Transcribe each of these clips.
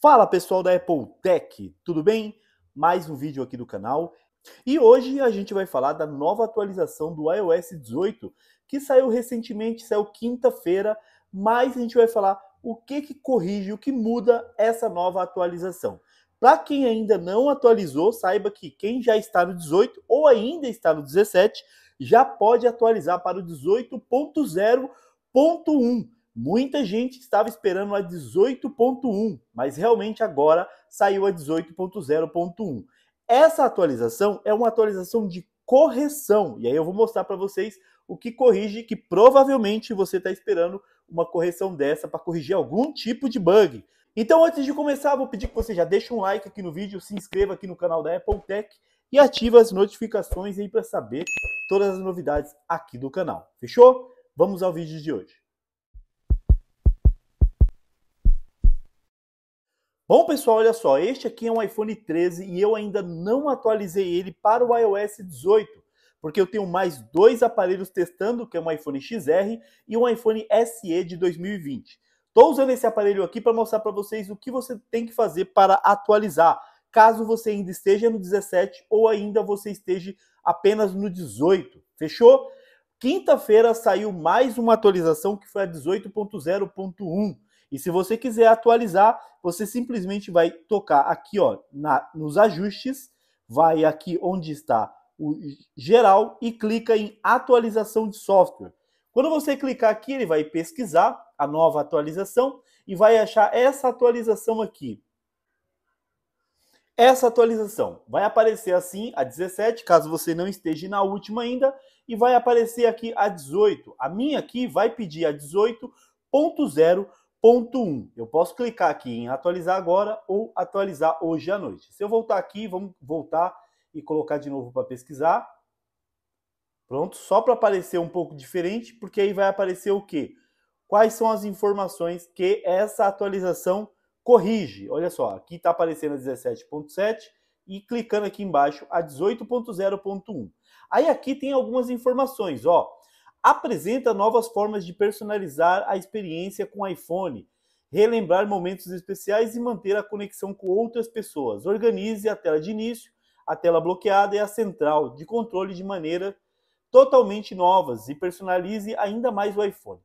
Fala pessoal da Apple Tech, tudo bem? Mais um vídeo aqui do canal e hoje a gente vai falar da nova atualização do iOS 18 que saiu recentemente, saiu quinta-feira, mas a gente vai falar o que que corrige, o que muda essa nova atualização. Para quem ainda não atualizou, saiba que quem já está no 18 ou ainda está no 17 já pode atualizar para o 18.0.1. Muita gente estava esperando a 18.1, mas realmente agora saiu a 18.0.1. Essa atualização é uma atualização de correção, e aí eu vou mostrar para vocês o que corrige, que provavelmente você está esperando uma correção dessa para corrigir algum tipo de bug. Então, antes de começar, vou pedir que você já deixe um like aqui no vídeo, se inscreva aqui no canal da Apple Tech e ative as notificações aí para saber todas as novidades aqui do canal. Fechou? Vamos ao vídeo de hoje. Bom, pessoal, olha só, este aqui é um iPhone 13 e eu ainda não atualizei ele para o iOS 18, porque eu tenho mais dois aparelhos testando, que é um iPhone XR e um iPhone SE de 2020. Estou usando esse aparelho aqui para mostrar para vocês o que você tem que fazer para atualizar, caso você ainda esteja no 17 ou ainda você esteja apenas no 18, fechou? Quinta-feira saiu mais uma atualização que foi a 18.0.1, e se você quiser atualizar, você simplesmente vai tocar aqui ó, na, nos ajustes, vai aqui onde está o geral e clica em atualização de software. Quando você clicar aqui, ele vai pesquisar a nova atualização e vai achar essa atualização aqui. Essa atualização vai aparecer assim, a 17, caso você não esteja na última ainda, e vai aparecer aqui a 18. A minha aqui vai pedir a 18.0 Ponto 1. Um, eu posso clicar aqui em atualizar agora ou atualizar hoje à noite. Se eu voltar aqui, vamos voltar e colocar de novo para pesquisar. Pronto, só para aparecer um pouco diferente, porque aí vai aparecer o quê? Quais são as informações que essa atualização corrige? Olha só, aqui está aparecendo a 17.7 e clicando aqui embaixo a 18.0.1. Aí aqui tem algumas informações, ó apresenta novas formas de personalizar a experiência com iPhone, relembrar momentos especiais e manter a conexão com outras pessoas. Organize a tela de início, a tela bloqueada e a central de controle de maneira totalmente novas e personalize ainda mais o iPhone.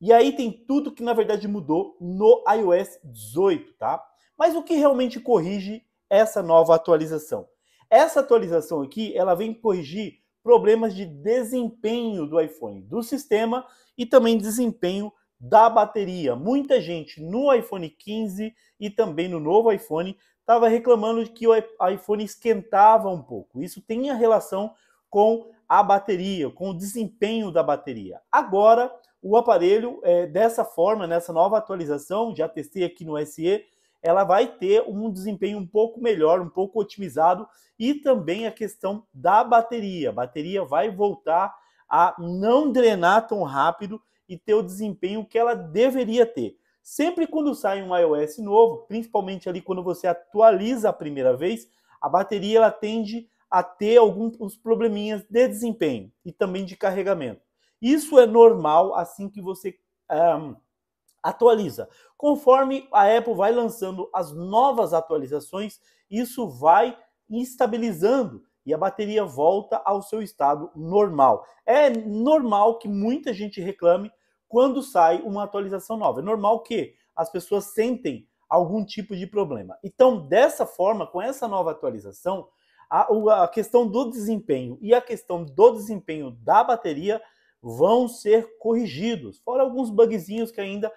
E aí tem tudo que na verdade mudou no iOS 18, tá? Mas o que realmente corrige essa nova atualização? Essa atualização aqui, ela vem corrigir problemas de desempenho do iPhone, do sistema e também desempenho da bateria. Muita gente no iPhone 15 e também no novo iPhone estava reclamando de que o iPhone esquentava um pouco. Isso tem a relação com a bateria, com o desempenho da bateria. Agora, o aparelho, é, dessa forma, nessa nova atualização, já testei aqui no SE, ela vai ter um desempenho um pouco melhor, um pouco otimizado, e também a questão da bateria. A bateria vai voltar a não drenar tão rápido e ter o desempenho que ela deveria ter. Sempre quando sai um iOS novo, principalmente ali quando você atualiza a primeira vez, a bateria ela tende a ter alguns probleminhas de desempenho e também de carregamento. Isso é normal assim que você um, atualiza. Conforme a Apple vai lançando as novas atualizações, isso vai estabilizando e a bateria volta ao seu estado normal. É normal que muita gente reclame quando sai uma atualização nova. É normal que as pessoas sentem algum tipo de problema. Então, dessa forma, com essa nova atualização, a, a questão do desempenho e a questão do desempenho da bateria vão ser corrigidos, fora alguns bugzinhos que ainda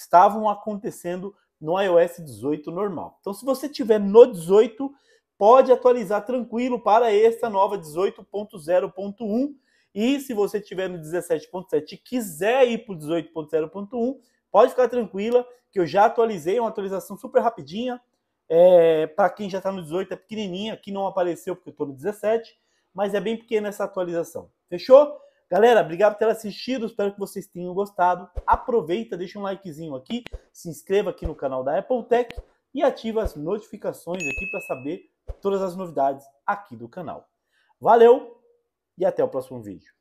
estavam acontecendo no iOS 18 normal. Então, se você tiver no 18, pode atualizar tranquilo para esta nova 18.0.1. E se você tiver no 17.7 e quiser ir para o 18.0.1, pode ficar tranquila que eu já atualizei, é uma atualização super rapidinha. É, para quem já está no 18, é pequenininha, aqui não apareceu porque eu estou no 17, mas é bem pequena essa atualização. Fechou? Galera, obrigado por ter assistido, espero que vocês tenham gostado. Aproveita, deixa um likezinho aqui, se inscreva aqui no canal da Apple Tech e ativa as notificações aqui para saber todas as novidades aqui do canal. Valeu e até o próximo vídeo.